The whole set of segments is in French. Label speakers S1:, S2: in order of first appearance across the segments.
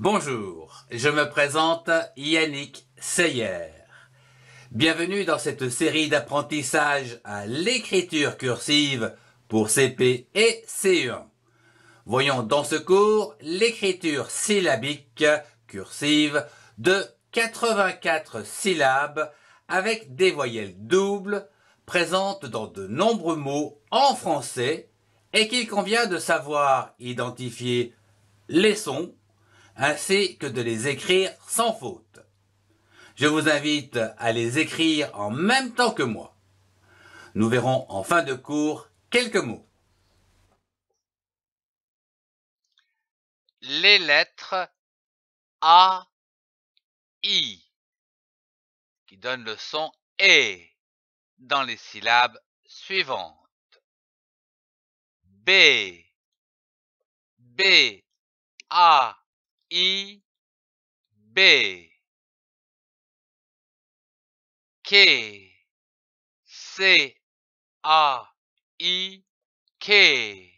S1: Bonjour, je me présente Yannick Seyer. Bienvenue dans cette série d'apprentissage à l'écriture cursive pour CP et CE1. Voyons dans ce cours l'écriture syllabique cursive de 84 syllabes avec des voyelles doubles présentes dans de nombreux mots en français et qu'il convient de savoir identifier les sons ainsi que de les écrire sans faute. Je vous invite à les écrire en même temps que moi. Nous verrons en fin de
S2: cours quelques mots. Les lettres A, I, qui donnent le son E dans les syllabes suivantes. B, B, A, I B K C A I K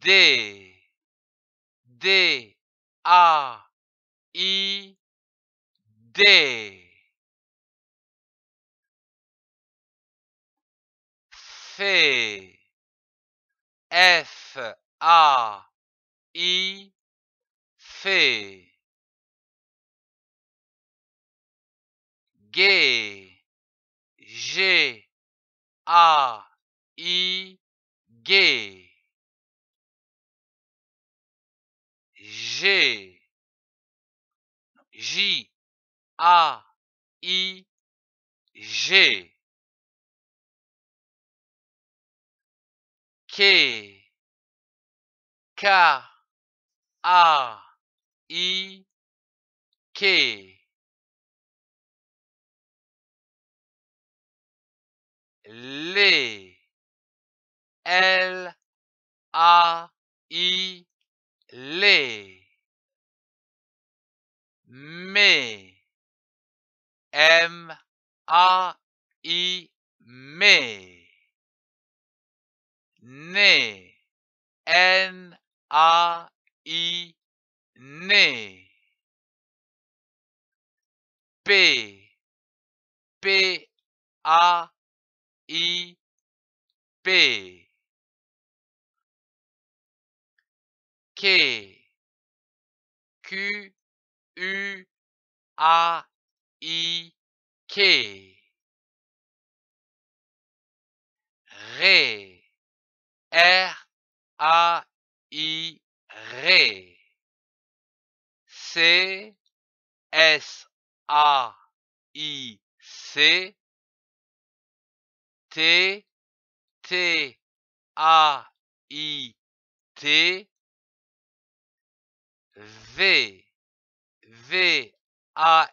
S2: D D A I D F F A I fait gay G A I gay G J A I G K K a I K les L A I les mais M A I mais né N A I-N-E. P. P-A-I-P. K Q-U-A-I-K. R r a i Ré. C. S. A. I. C. T. T. A. I. T. V. V. A.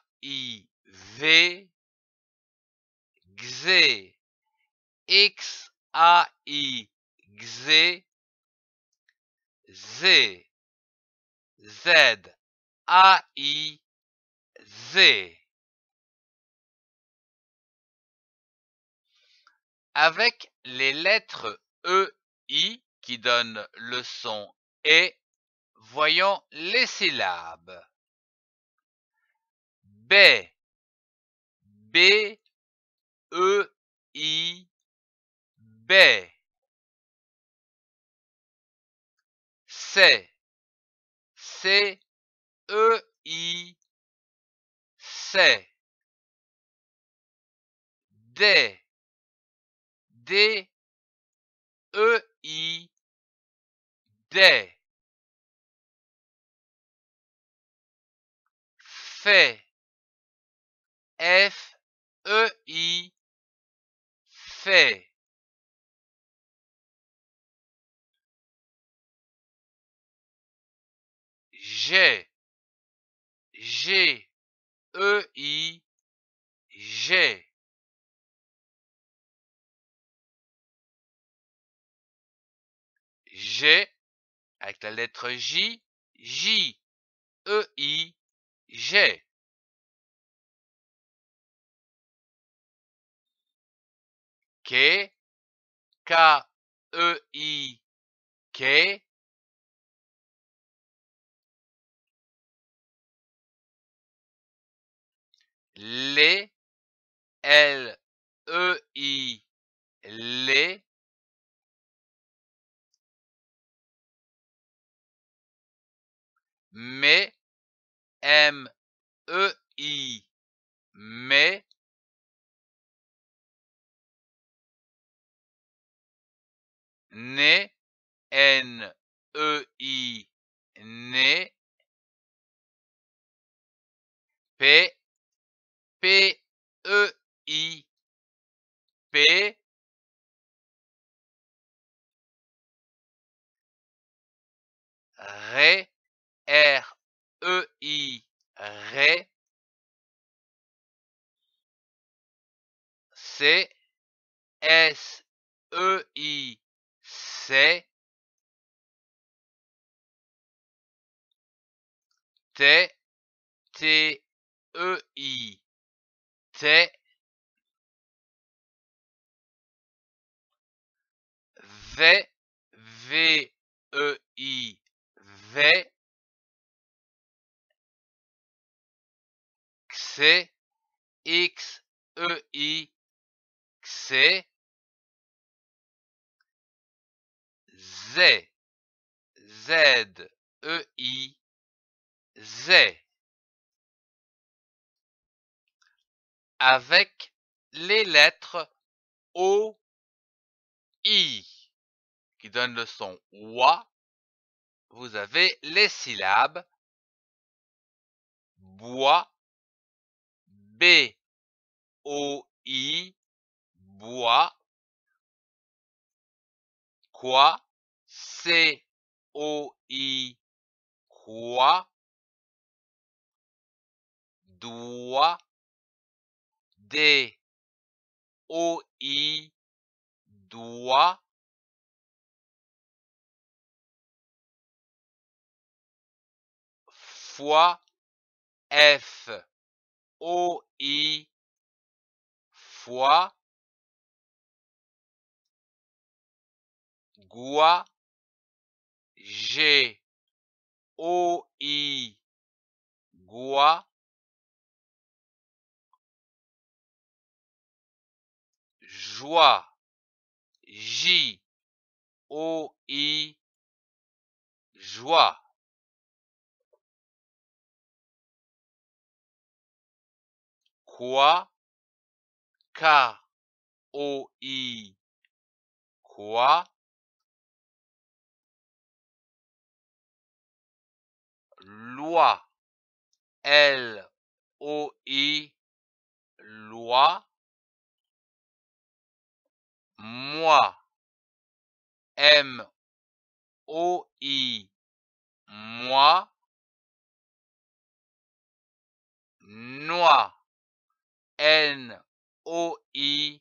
S2: I. V. X, X. A. I. X Z Z A I Z Avec les lettres E I qui donnent le son E, voyons les syllabes. B B E I B C'est C E I c'est des D E I des fait F E I fait G G E I G G avec la lettre J J E I G K K E I K les, L, E, I, les, mais, M, E, I, mais, né, N, E, I, né, P, P-E-I-P. R-E-I, Ré. C, S-E-I, C. T, T-E-I c'est V, V, E, I, V, x X, E, I, x Z, Z, E, I, Z. avec les lettres O, I, qui donnent le son OI, Vous avez les syllabes bois, B, O, I, bois, quoi, C, O, I, quoi, D O I doit fois F O I fois Gua G O I Gua joie. J O I joie. Quoi K O I quoi Loi L O I loi moi M O I moi noix N O I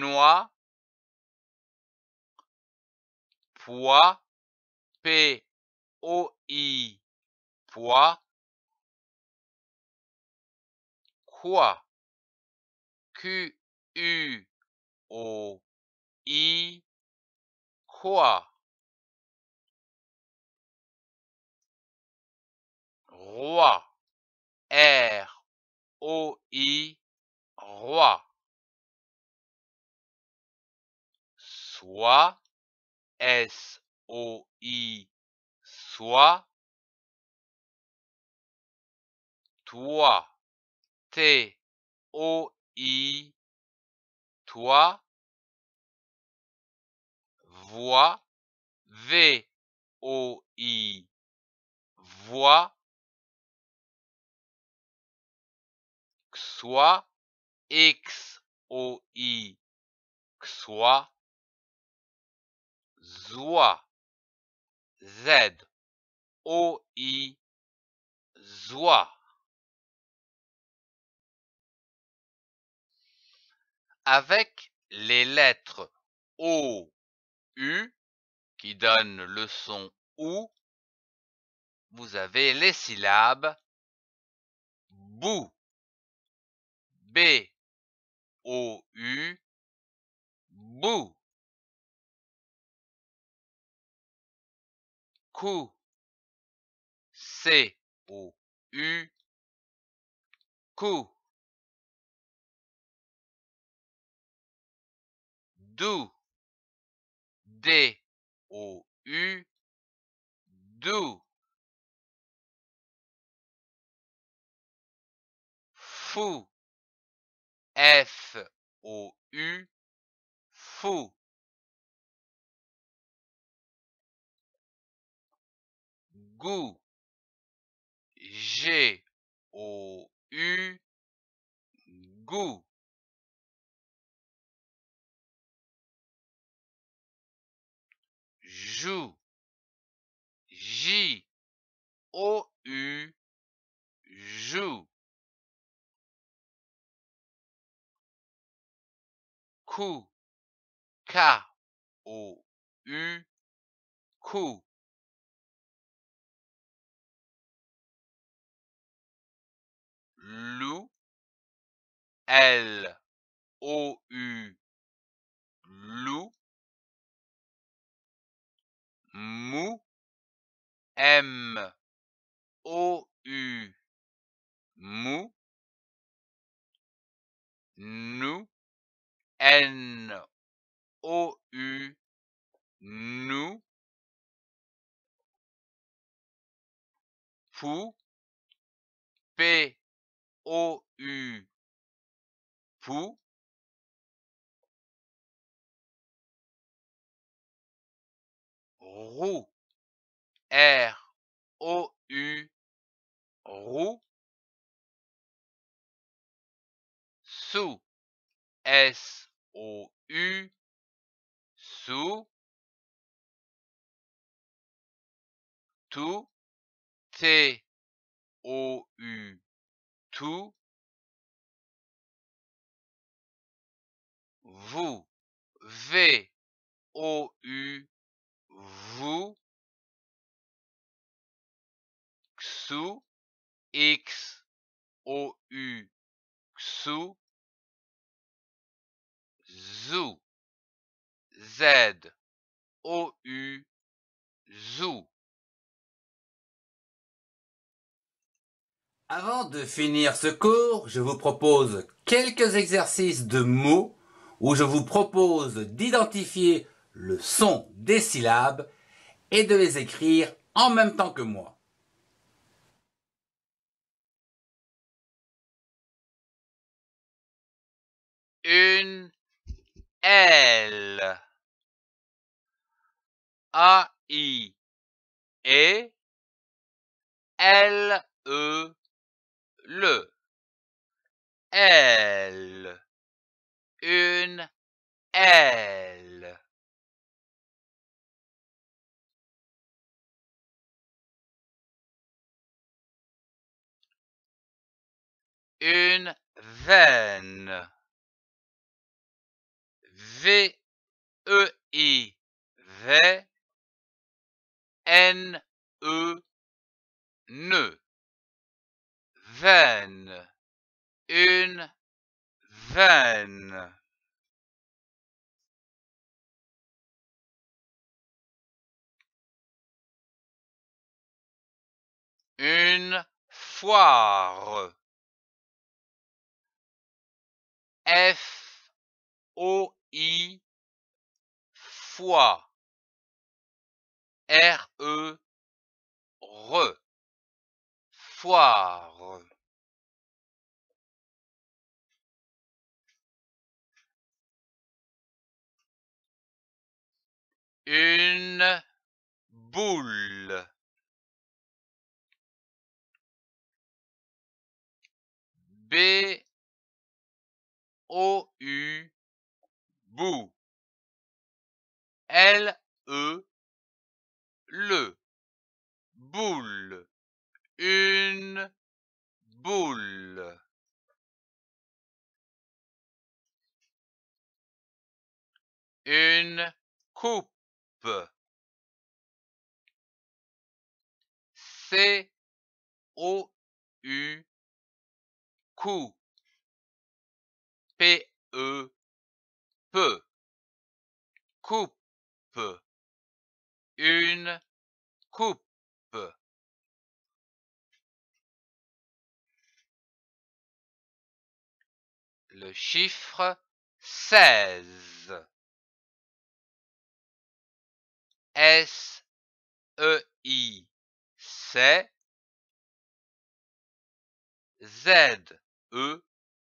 S2: noix poids P O I poids quoi Q U O I QUOI? Roi R O I Roi Soit S O I Soit Toi T O I toi voix V O I voix soit X O I soit zoa, Z O I zoa. avec les lettres O, U, qui donnent le son OU, vous avez les syllabes BOU, B, O, U, BOU, COU, C, O, U, COU. do D O U do fou F O U fou goût G O U goût joue. J. O. U. Joue. Coup. K. O. U. Coup. LOU L. O. U. Loup mou, m, o, u, mou, nous, n, o, u, nous, pou, p, o, u, pou, Rou, R O U Rou. Sous. S O U sous. Tout. T O U tout. Vous. V O U vous x o u xu zou z o u zou Avant de finir ce
S1: cours, je vous propose quelques exercices de mots où je vous propose d'identifier le son des syllabes et de les écrire
S2: en même temps que moi. Une L A I L E le L une L une veine. V E I N E n veine une veine une foire F O I fois R E re foire une boule B O-U, L-E, le. Boule. Une boule. Une coupe. C-O-U, P-E, peu coupe une coupe le chiffre 16 S E I c Z E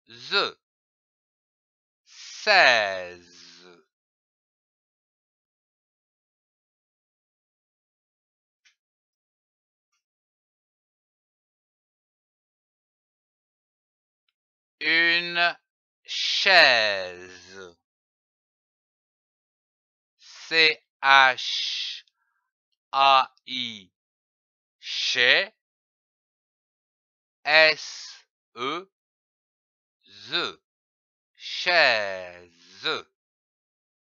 S2: ze une chaise. C H A I chez S E chaise,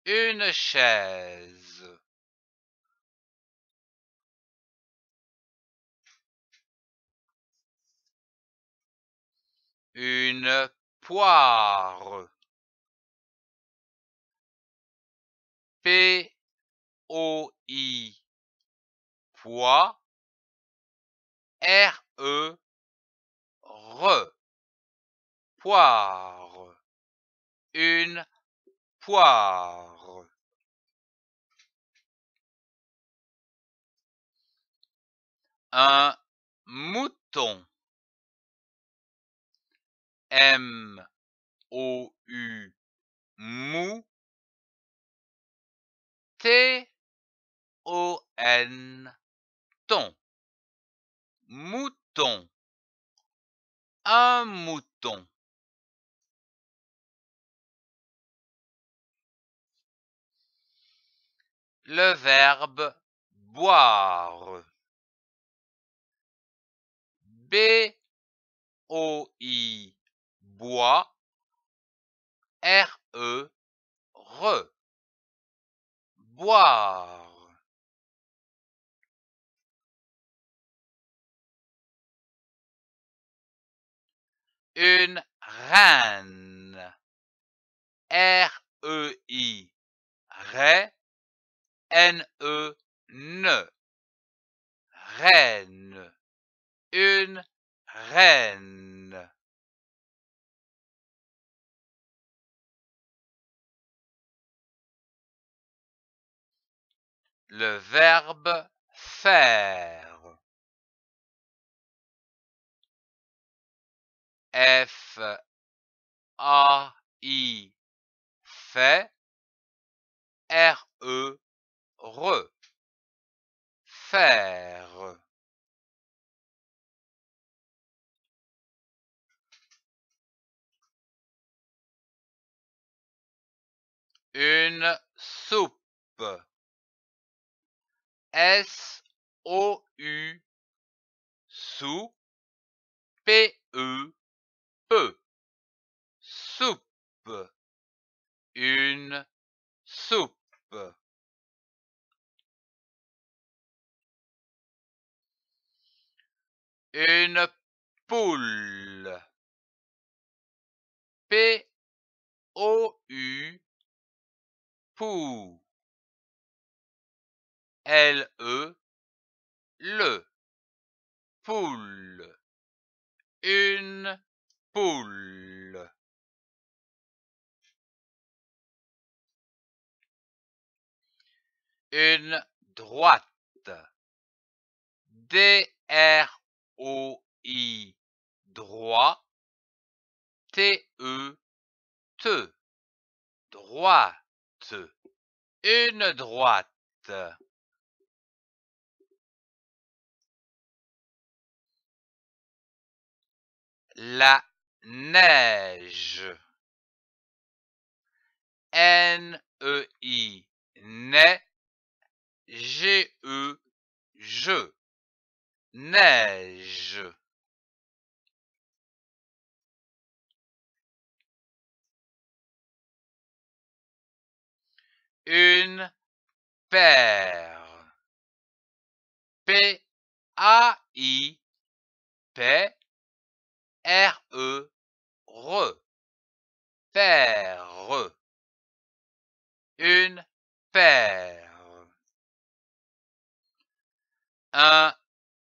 S2: une chaise. Une poire. P-O-I. poire, R-E. Re. Poire une poire. Un mouton. M O U mou T O N ton mouton un mouton le verbe boire. B-O-I, bois. R-E, re. Boire. Une reine. R-E-I, ré n e Reine. Une reine. Le verbe faire. F A I fait R E re faire une soupe S O U sous P E peu soupe une soupe Une poule. P-O-U. Pou. L-E. Le. Poule. Une poule. Une droite. D-R O, I, droit, T, E, droit, droite, une droite. La neige. N, E, I, ne, G, E, je. Neige. Une paire. P-A-I. p R-E. Re. Paire. Une paire. Un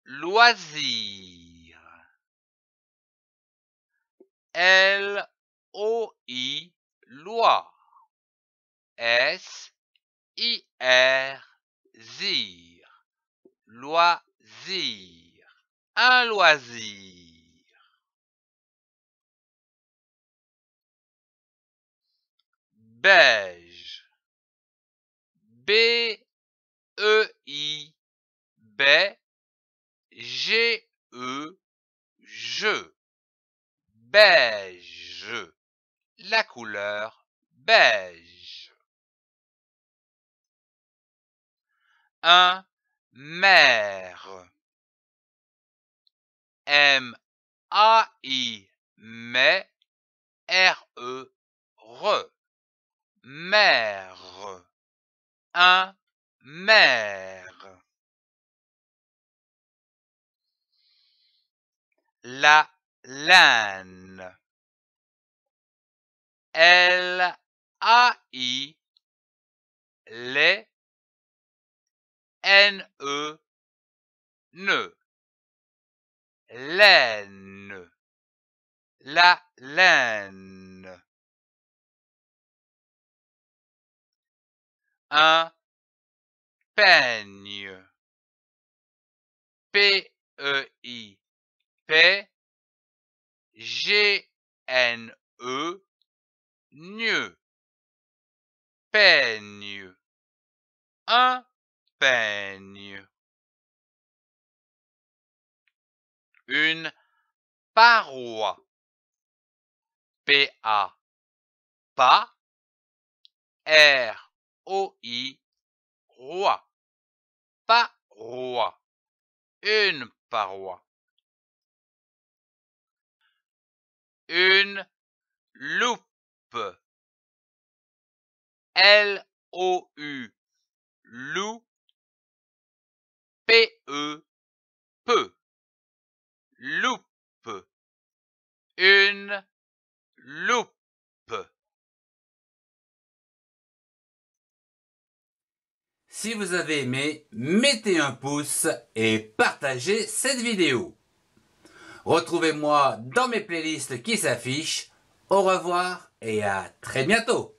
S2: Loisir. L-O-I, loi. S-I-R, zir. Loisir. Un loisir. beige. B-E-I, b G-E, je. Beige. La couleur beige. Un mère. M-A-I, mais, R-E, re. Mère. Un mère. la laine. L-A-I, les, N-E, ne, laine, la laine. Un peigne, P-E-I, P, G-N-E, U Peigne. Un peigne. Une paroi. P-A. Pas. R-O-I. Roi. Pas Une paroi. une loupe. L-O-U. Loup. P-E. Peu. Loupe. Une loupe. Si vous avez aimé, mettez un pouce et
S1: partagez cette vidéo. Retrouvez-moi dans mes playlists qui
S2: s'affichent. Au revoir et à très bientôt